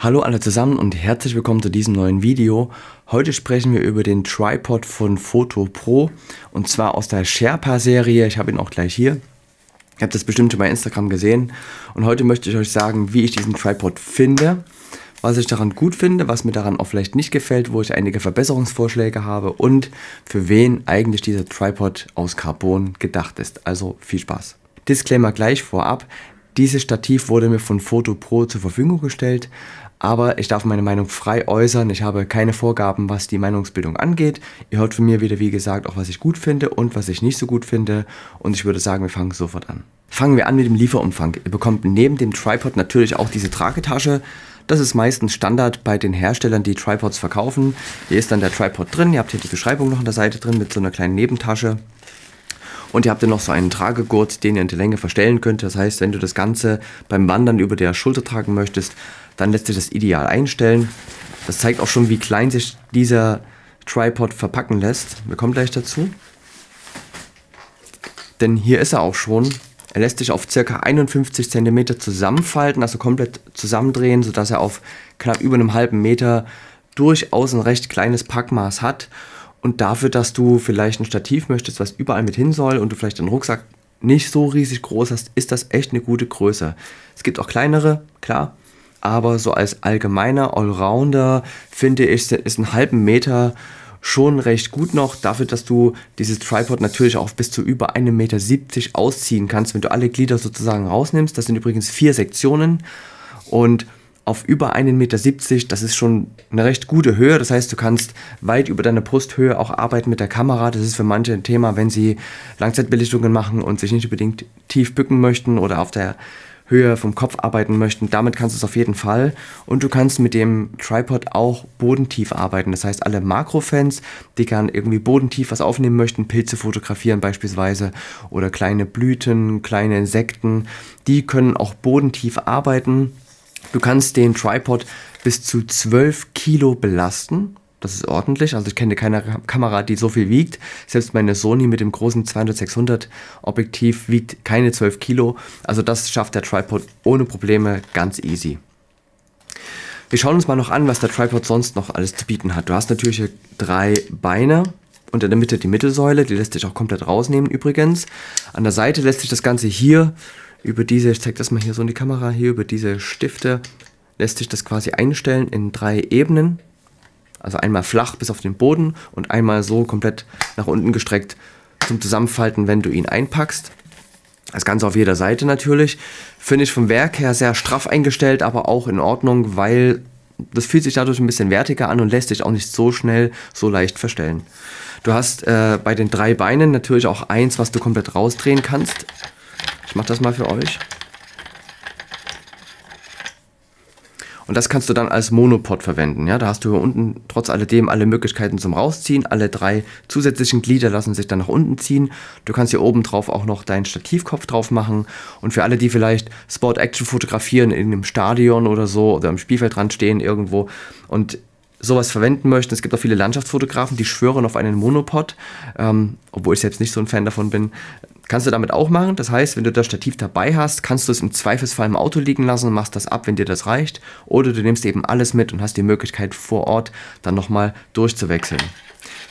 Hallo alle zusammen und herzlich willkommen zu diesem neuen Video. Heute sprechen wir über den Tripod von Photo Pro und zwar aus der Sherpa Serie. Ich habe ihn auch gleich hier. Ihr habt das bestimmt schon bei Instagram gesehen und heute möchte ich euch sagen, wie ich diesen Tripod finde, was ich daran gut finde, was mir daran auch vielleicht nicht gefällt, wo ich einige Verbesserungsvorschläge habe und für wen eigentlich dieser Tripod aus Carbon gedacht ist. Also viel Spaß. Disclaimer gleich vorab. Dieses Stativ wurde mir von Photo Pro zur Verfügung gestellt, aber ich darf meine Meinung frei äußern. Ich habe keine Vorgaben, was die Meinungsbildung angeht. Ihr hört von mir wieder, wie gesagt, auch was ich gut finde und was ich nicht so gut finde. Und ich würde sagen, wir fangen sofort an. Fangen wir an mit dem Lieferumfang. Ihr bekommt neben dem Tripod natürlich auch diese Tragetasche. Das ist meistens Standard bei den Herstellern, die Tripods verkaufen. Hier ist dann der Tripod drin. Ihr habt hier die Beschreibung noch an der Seite drin mit so einer kleinen Nebentasche. Und ihr habt dann noch so einen Tragegurt, den ihr in die Länge verstellen könnt. Das heißt, wenn du das Ganze beim Wandern über der Schulter tragen möchtest, dann lässt sich das ideal einstellen. Das zeigt auch schon, wie klein sich dieser Tripod verpacken lässt. Wir kommen gleich dazu. Denn hier ist er auch schon. Er lässt sich auf ca. 51 cm zusammenfalten, also komplett zusammendrehen, sodass er auf knapp über einem halben Meter durchaus ein recht kleines Packmaß hat. Und dafür, dass du vielleicht ein Stativ möchtest, was überall mit hin soll und du vielleicht einen Rucksack nicht so riesig groß hast, ist das echt eine gute Größe. Es gibt auch kleinere, klar, aber so als allgemeiner Allrounder finde ich, ist ein halben Meter schon recht gut noch, dafür, dass du dieses Tripod natürlich auch bis zu über 1,70 Meter ausziehen kannst, wenn du alle Glieder sozusagen rausnimmst. Das sind übrigens vier Sektionen und auf über 1,70 Meter. Das ist schon eine recht gute Höhe. Das heißt, du kannst weit über deine Brusthöhe auch arbeiten mit der Kamera. Das ist für manche ein Thema, wenn sie Langzeitbelichtungen machen und sich nicht unbedingt tief bücken möchten oder auf der Höhe vom Kopf arbeiten möchten, damit kannst du es auf jeden Fall. Und du kannst mit dem Tripod auch bodentief arbeiten. Das heißt, alle Makrofans, die gerne irgendwie bodentief was aufnehmen möchten, Pilze fotografieren beispielsweise oder kleine Blüten, kleine Insekten, die können auch bodentief arbeiten. Du kannst den Tripod bis zu 12 Kilo belasten. Das ist ordentlich. Also ich kenne keine Kamera, die so viel wiegt. Selbst meine Sony mit dem großen 200-600 Objektiv wiegt keine 12 Kilo. Also das schafft der Tripod ohne Probleme ganz easy. Wir schauen uns mal noch an, was der Tripod sonst noch alles zu bieten hat. Du hast natürlich drei Beine und in der Mitte die Mittelsäule. Die lässt sich auch komplett rausnehmen übrigens. An der Seite lässt sich das Ganze hier über diese, ich zeige das mal hier so in die Kamera, hier über diese Stifte lässt sich das quasi einstellen in drei Ebenen. Also einmal flach bis auf den Boden und einmal so komplett nach unten gestreckt zum Zusammenfalten, wenn du ihn einpackst. Das Ganze auf jeder Seite natürlich. Finde ich vom Werk her sehr straff eingestellt, aber auch in Ordnung, weil das fühlt sich dadurch ein bisschen wertiger an und lässt sich auch nicht so schnell, so leicht verstellen. Du hast äh, bei den drei Beinen natürlich auch eins, was du komplett rausdrehen kannst. Ich mache das mal für euch. Und das kannst du dann als Monopod verwenden. Ja? Da hast du hier unten trotz alledem alle Möglichkeiten zum Rausziehen. Alle drei zusätzlichen Glieder lassen sich dann nach unten ziehen. Du kannst hier oben drauf auch noch deinen Stativkopf drauf machen. Und für alle, die vielleicht Sport-Action fotografieren in einem Stadion oder so oder am Spielfeldrand stehen irgendwo und sowas verwenden möchten. Es gibt auch viele Landschaftsfotografen, die schwören auf einen Monopod, ähm, obwohl ich selbst nicht so ein Fan davon bin. Kannst du damit auch machen. Das heißt, wenn du das Stativ dabei hast, kannst du es im Zweifelsfall im Auto liegen lassen und machst das ab, wenn dir das reicht. Oder du nimmst eben alles mit und hast die Möglichkeit vor Ort dann nochmal durchzuwechseln.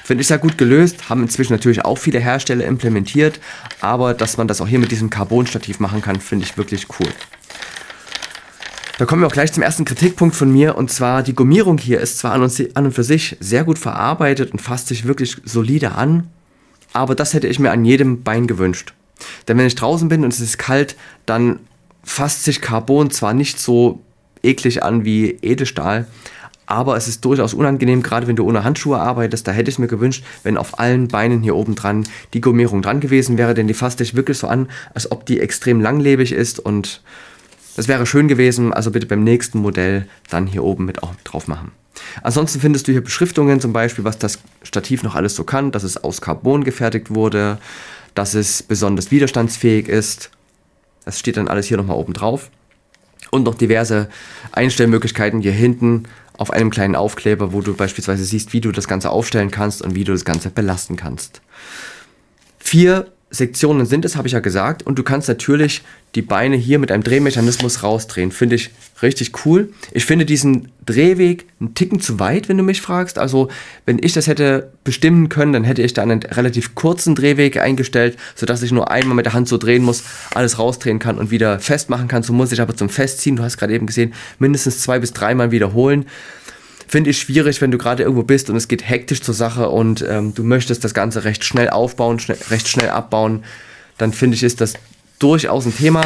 Finde ich sehr gut gelöst, haben inzwischen natürlich auch viele Hersteller implementiert, aber dass man das auch hier mit diesem Carbon-Stativ machen kann, finde ich wirklich cool. Da kommen wir auch gleich zum ersten Kritikpunkt von mir und zwar die Gummierung hier ist zwar an und für sich sehr gut verarbeitet und fasst sich wirklich solide an, aber das hätte ich mir an jedem Bein gewünscht. Denn wenn ich draußen bin und es ist kalt, dann fasst sich Carbon zwar nicht so eklig an wie Edelstahl, aber es ist durchaus unangenehm, gerade wenn du ohne Handschuhe arbeitest. Da hätte ich mir gewünscht, wenn auf allen Beinen hier oben dran die Gummierung dran gewesen wäre, denn die fasst dich wirklich so an, als ob die extrem langlebig ist und das wäre schön gewesen, also bitte beim nächsten Modell dann hier oben mit auch drauf machen. Ansonsten findest du hier Beschriftungen, zum Beispiel, was das Stativ noch alles so kann, dass es aus Carbon gefertigt wurde, dass es besonders widerstandsfähig ist. Das steht dann alles hier nochmal oben drauf. Und noch diverse Einstellmöglichkeiten hier hinten auf einem kleinen Aufkleber, wo du beispielsweise siehst, wie du das Ganze aufstellen kannst und wie du das Ganze belasten kannst. Vier Sektionen sind es, habe ich ja gesagt. Und du kannst natürlich die Beine hier mit einem Drehmechanismus rausdrehen. Finde ich richtig cool. Ich finde diesen Drehweg einen Ticken zu weit, wenn du mich fragst. Also, wenn ich das hätte bestimmen können, dann hätte ich da einen relativ kurzen Drehweg eingestellt, sodass ich nur einmal mit der Hand so drehen muss, alles rausdrehen kann und wieder festmachen kann. So muss ich aber zum Festziehen, du hast gerade eben gesehen, mindestens zwei bis dreimal wiederholen finde ich schwierig, wenn du gerade irgendwo bist und es geht hektisch zur Sache und ähm, du möchtest das Ganze recht schnell aufbauen, schnell, recht schnell abbauen, dann finde ich, ist das durchaus ein Thema.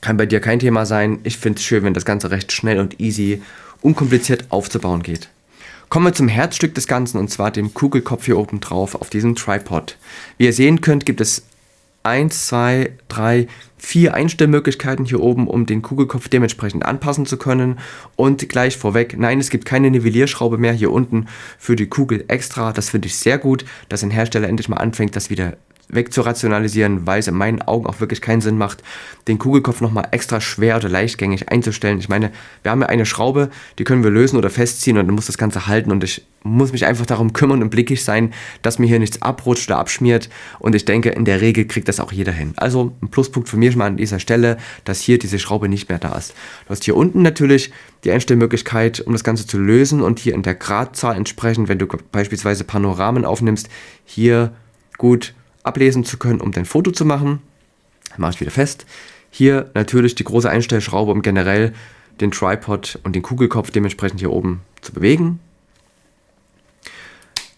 Kann bei dir kein Thema sein. Ich finde es schön, wenn das Ganze recht schnell und easy, unkompliziert aufzubauen geht. Kommen wir zum Herzstück des Ganzen und zwar dem Kugelkopf hier oben drauf auf diesem Tripod. Wie ihr sehen könnt, gibt es 1, 2, 3, 4 Einstellmöglichkeiten hier oben, um den Kugelkopf dementsprechend anpassen zu können. Und gleich vorweg, nein, es gibt keine Nivellierschraube mehr hier unten für die Kugel extra. Das finde ich sehr gut, dass ein Hersteller endlich mal anfängt, das wieder wegzurationalisieren, weil es in meinen Augen auch wirklich keinen Sinn macht, den Kugelkopf nochmal extra schwer oder leichtgängig einzustellen. Ich meine, wir haben ja eine Schraube, die können wir lösen oder festziehen und dann muss das Ganze halten und ich muss mich einfach darum kümmern und blickig sein, dass mir hier nichts abrutscht oder abschmiert und ich denke, in der Regel kriegt das auch jeder hin. Also ein Pluspunkt von mir schon mal an dieser Stelle, dass hier diese Schraube nicht mehr da ist. Du hast hier unten natürlich die Einstellmöglichkeit, um das Ganze zu lösen und hier in der Gradzahl entsprechend, wenn du beispielsweise Panoramen aufnimmst, hier gut ablesen zu können, um dein Foto zu machen. Dann mache ich wieder fest. Hier natürlich die große Einstellschraube, um generell den Tripod und den Kugelkopf dementsprechend hier oben zu bewegen.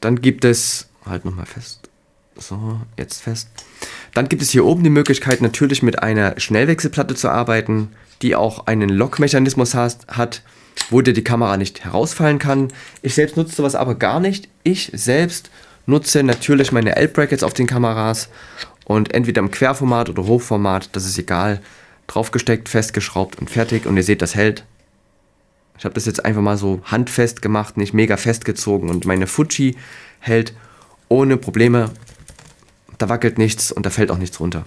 Dann gibt es, halt nochmal fest, so, jetzt fest. Dann gibt es hier oben die Möglichkeit natürlich mit einer Schnellwechselplatte zu arbeiten, die auch einen Lock-Mechanismus hat, wo dir die Kamera nicht herausfallen kann. Ich selbst nutze sowas aber gar nicht. Ich selbst nutze natürlich meine L-Brackets auf den Kameras und entweder im Querformat oder Hochformat, das ist egal, draufgesteckt, festgeschraubt und fertig und ihr seht, das hält. Ich habe das jetzt einfach mal so handfest gemacht, nicht mega festgezogen und meine Fuji hält ohne Probleme. Da wackelt nichts und da fällt auch nichts runter.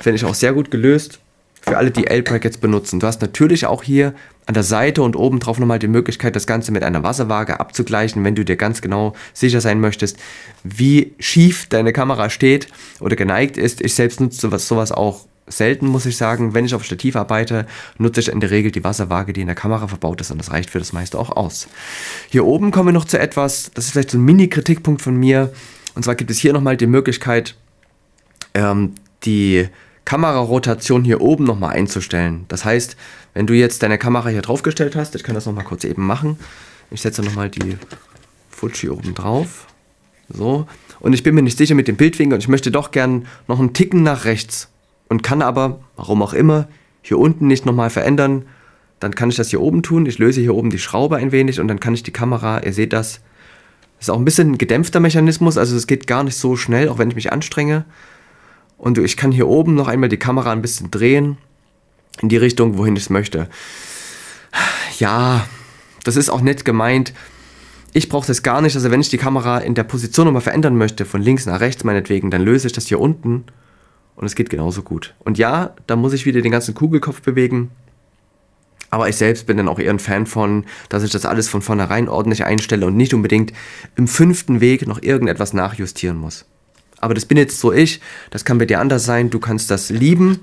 Finde ich auch sehr gut gelöst für alle, die L-Pack benutzen. Du hast natürlich auch hier an der Seite und oben drauf nochmal die Möglichkeit, das Ganze mit einer Wasserwaage abzugleichen, wenn du dir ganz genau sicher sein möchtest, wie schief deine Kamera steht oder geneigt ist. Ich selbst nutze sowas, sowas auch selten, muss ich sagen. Wenn ich auf Stativ arbeite, nutze ich in der Regel die Wasserwaage, die in der Kamera verbaut ist und das reicht für das meiste auch aus. Hier oben kommen wir noch zu etwas, das ist vielleicht so ein Mini-Kritikpunkt von mir. Und zwar gibt es hier nochmal die Möglichkeit, ähm, die Kamerarotation hier oben nochmal einzustellen. Das heißt, wenn du jetzt deine Kamera hier draufgestellt hast, ich kann das nochmal kurz eben machen. Ich setze nochmal die Fuji oben drauf. So. Und ich bin mir nicht sicher mit dem Bildwinkel und ich möchte doch gern noch einen Ticken nach rechts. Und kann aber, warum auch immer, hier unten nicht nochmal verändern. Dann kann ich das hier oben tun. Ich löse hier oben die Schraube ein wenig und dann kann ich die Kamera, ihr seht das, ist auch ein bisschen ein gedämpfter Mechanismus. Also es geht gar nicht so schnell, auch wenn ich mich anstrenge. Und ich kann hier oben noch einmal die Kamera ein bisschen drehen in die Richtung, wohin ich es möchte. Ja, das ist auch nett gemeint. Ich brauche das gar nicht. Also wenn ich die Kamera in der Position nochmal verändern möchte, von links nach rechts meinetwegen, dann löse ich das hier unten und es geht genauso gut. Und ja, da muss ich wieder den ganzen Kugelkopf bewegen. Aber ich selbst bin dann auch eher ein Fan von, dass ich das alles von vornherein ordentlich einstelle und nicht unbedingt im fünften Weg noch irgendetwas nachjustieren muss. Aber das bin jetzt so ich, das kann bei dir anders sein, du kannst das lieben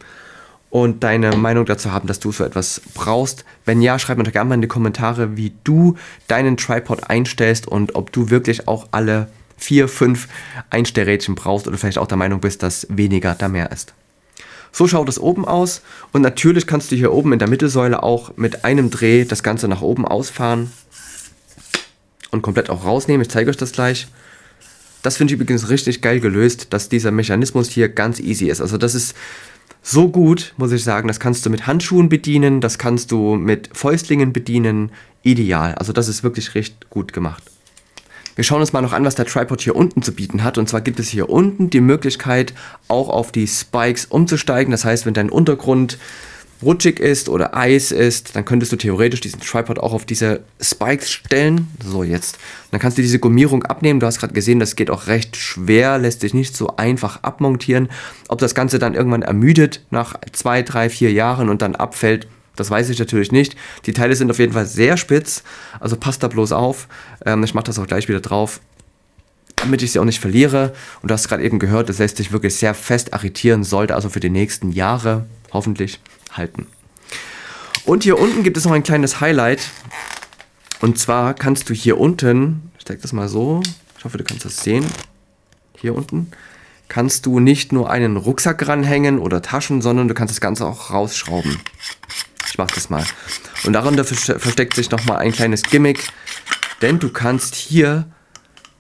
und deine Meinung dazu haben, dass du so etwas brauchst. Wenn ja, schreib mir doch gerne mal in die Kommentare, wie du deinen Tripod einstellst und ob du wirklich auch alle vier, fünf Einstellrädchen brauchst oder vielleicht auch der Meinung bist, dass weniger da mehr ist. So schaut es oben aus und natürlich kannst du hier oben in der Mittelsäule auch mit einem Dreh das Ganze nach oben ausfahren und komplett auch rausnehmen. Ich zeige euch das gleich. Das finde ich übrigens richtig geil gelöst, dass dieser Mechanismus hier ganz easy ist. Also das ist so gut, muss ich sagen. Das kannst du mit Handschuhen bedienen, das kannst du mit Fäustlingen bedienen. Ideal. Also das ist wirklich recht gut gemacht. Wir schauen uns mal noch an, was der Tripod hier unten zu bieten hat. Und zwar gibt es hier unten die Möglichkeit, auch auf die Spikes umzusteigen. Das heißt, wenn dein Untergrund rutschig ist oder Eis ist, dann könntest du theoretisch diesen Tripod auch auf diese Spikes stellen. So jetzt. Und dann kannst du diese Gummierung abnehmen. Du hast gerade gesehen, das geht auch recht schwer, lässt sich nicht so einfach abmontieren. Ob das Ganze dann irgendwann ermüdet nach zwei, drei, vier Jahren und dann abfällt, das weiß ich natürlich nicht. Die Teile sind auf jeden Fall sehr spitz, also passt da bloß auf. Ähm, ich mache das auch gleich wieder drauf damit ich sie auch nicht verliere. Und du hast gerade eben gehört, das lässt sich wirklich sehr fest arretieren, sollte also für die nächsten Jahre, hoffentlich, halten. Und hier unten gibt es noch ein kleines Highlight. Und zwar kannst du hier unten, ich steck das mal so, ich hoffe, du kannst das sehen. Hier unten kannst du nicht nur einen Rucksack ranhängen oder Taschen, sondern du kannst das Ganze auch rausschrauben. Ich mach das mal. Und darunter versteckt sich nochmal ein kleines Gimmick, denn du kannst hier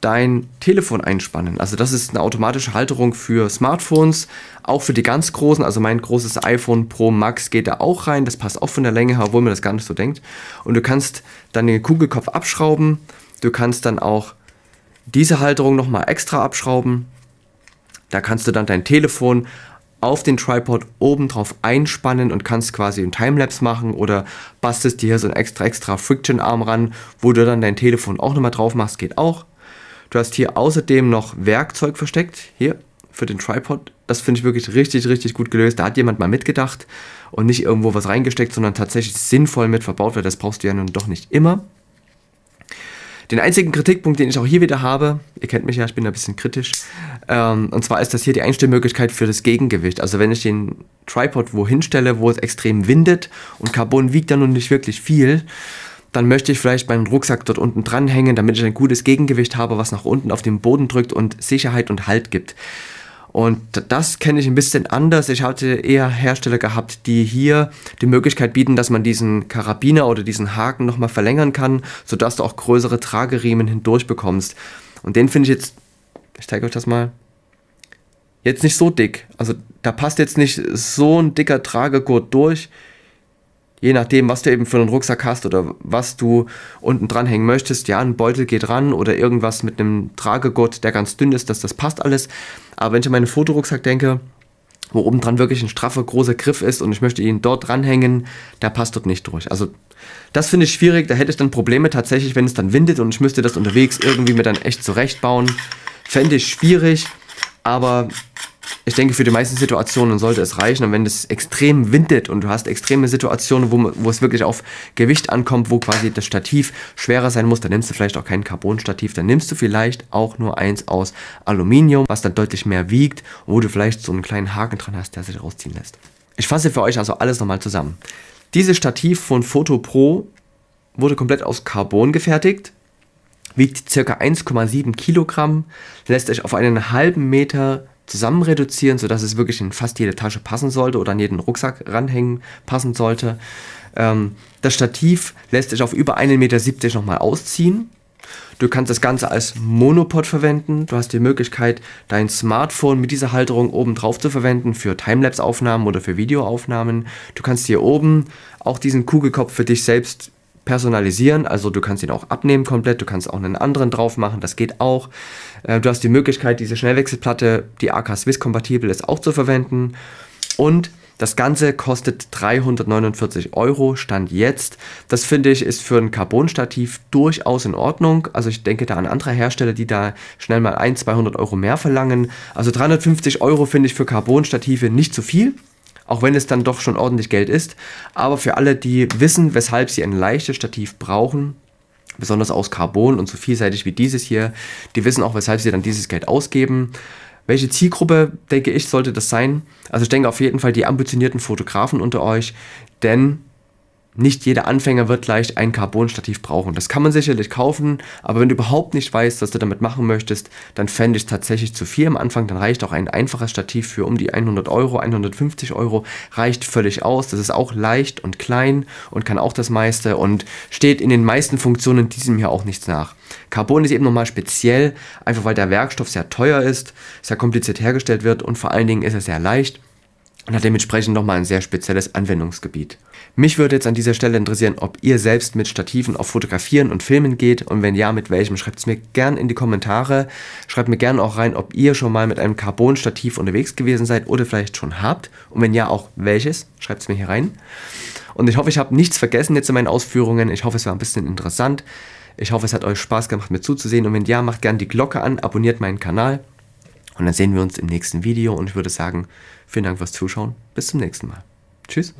dein Telefon einspannen. Also das ist eine automatische Halterung für Smartphones, auch für die ganz großen. Also mein großes iPhone Pro Max geht da auch rein. Das passt auch von der Länge her, obwohl man das gar nicht so denkt. Und du kannst dann den Kugelkopf abschrauben. Du kannst dann auch diese Halterung nochmal extra abschrauben. Da kannst du dann dein Telefon auf den Tripod oben drauf einspannen und kannst quasi einen Timelapse machen oder bastest dir hier so einen extra extra Friction Arm ran, wo du dann dein Telefon auch nochmal drauf machst, geht auch. Du hast hier außerdem noch Werkzeug versteckt, hier für den Tripod. Das finde ich wirklich richtig, richtig gut gelöst. Da hat jemand mal mitgedacht und nicht irgendwo was reingesteckt, sondern tatsächlich sinnvoll mit verbaut, weil das brauchst du ja nun doch nicht immer. Den einzigen Kritikpunkt, den ich auch hier wieder habe, ihr kennt mich ja, ich bin da ein bisschen kritisch, ähm, und zwar ist das hier die Einstellmöglichkeit für das Gegengewicht. Also wenn ich den Tripod wohin stelle, wo es extrem windet und Carbon wiegt dann nun nicht wirklich viel, dann möchte ich vielleicht meinen Rucksack dort unten dranhängen, damit ich ein gutes Gegengewicht habe, was nach unten auf den Boden drückt und Sicherheit und Halt gibt. Und das kenne ich ein bisschen anders. Ich hatte eher Hersteller gehabt, die hier die Möglichkeit bieten, dass man diesen Karabiner oder diesen Haken nochmal verlängern kann, sodass du auch größere Trageriemen hindurch bekommst. Und den finde ich jetzt, ich zeige euch das mal, jetzt nicht so dick. Also da passt jetzt nicht so ein dicker Tragegurt durch je nachdem, was du eben für einen Rucksack hast oder was du unten dranhängen möchtest. Ja, ein Beutel geht ran oder irgendwas mit einem Tragegurt, der ganz dünn ist, dass das passt alles. Aber wenn ich an meinen Fotorucksack denke, wo oben dran wirklich ein straffer, großer Griff ist und ich möchte ihn dort dranhängen, der passt dort nicht durch. Also das finde ich schwierig, da hätte ich dann Probleme tatsächlich, wenn es dann windet und ich müsste das unterwegs irgendwie mir dann echt zurechtbauen. Fände ich schwierig, aber ich denke, für die meisten Situationen sollte es reichen. Und wenn es extrem windet und du hast extreme Situationen, wo, wo es wirklich auf Gewicht ankommt, wo quasi das Stativ schwerer sein muss, dann nimmst du vielleicht auch kein Carbon-Stativ. Dann nimmst du vielleicht auch nur eins aus Aluminium, was dann deutlich mehr wiegt, wo du vielleicht so einen kleinen Haken dran hast, der sich rausziehen lässt. Ich fasse für euch also alles nochmal zusammen. Dieses Stativ von Photo Pro wurde komplett aus Carbon gefertigt, wiegt ca. 1,7 Kilogramm, lässt euch auf einen halben Meter zusammen reduzieren, sodass es wirklich in fast jede Tasche passen sollte oder an jeden Rucksack ranhängen passen sollte. Ähm, das Stativ lässt sich auf über 1,70 Meter nochmal ausziehen. Du kannst das Ganze als Monopod verwenden. Du hast die Möglichkeit, dein Smartphone mit dieser Halterung oben drauf zu verwenden für Timelapse-Aufnahmen oder für Videoaufnahmen. Du kannst hier oben auch diesen Kugelkopf für dich selbst personalisieren, also du kannst ihn auch abnehmen komplett, du kannst auch einen anderen drauf machen, das geht auch. Äh, du hast die Möglichkeit, diese Schnellwechselplatte, die AK Swiss kompatibel ist, auch zu verwenden. Und das Ganze kostet 349 Euro, Stand jetzt. Das finde ich ist für ein Carbon-Stativ durchaus in Ordnung. Also ich denke da an andere Hersteller, die da schnell mal 1, 200 Euro mehr verlangen. Also 350 Euro finde ich für Carbon-Stative nicht zu viel auch wenn es dann doch schon ordentlich Geld ist. Aber für alle, die wissen, weshalb sie ein leichtes Stativ brauchen, besonders aus Carbon und so vielseitig wie dieses hier, die wissen auch, weshalb sie dann dieses Geld ausgeben. Welche Zielgruppe, denke ich, sollte das sein? Also ich denke auf jeden Fall die ambitionierten Fotografen unter euch, denn nicht jeder Anfänger wird gleich ein Carbon-Stativ brauchen. Das kann man sicherlich kaufen, aber wenn du überhaupt nicht weißt, was du damit machen möchtest, dann fände ich es tatsächlich zu viel am Anfang. Dann reicht auch ein einfaches Stativ für um die 100 Euro, 150 Euro, reicht völlig aus. Das ist auch leicht und klein und kann auch das meiste und steht in den meisten Funktionen diesem hier auch nichts nach. Carbon ist eben nochmal speziell, einfach weil der Werkstoff sehr teuer ist, sehr kompliziert hergestellt wird und vor allen Dingen ist er sehr leicht und hat dementsprechend nochmal ein sehr spezielles Anwendungsgebiet. Mich würde jetzt an dieser Stelle interessieren, ob ihr selbst mit Stativen auf Fotografieren und Filmen geht und wenn ja, mit welchem, schreibt es mir gern in die Kommentare. Schreibt mir gern auch rein, ob ihr schon mal mit einem Carbon-Stativ unterwegs gewesen seid oder vielleicht schon habt und wenn ja, auch welches, schreibt es mir hier rein. Und ich hoffe, ich habe nichts vergessen jetzt in meinen Ausführungen. Ich hoffe, es war ein bisschen interessant. Ich hoffe, es hat euch Spaß gemacht, mir zuzusehen. Und wenn ja, macht gern die Glocke an, abonniert meinen Kanal. Und dann sehen wir uns im nächsten Video und ich würde sagen, vielen Dank fürs Zuschauen. Bis zum nächsten Mal. Tschüss.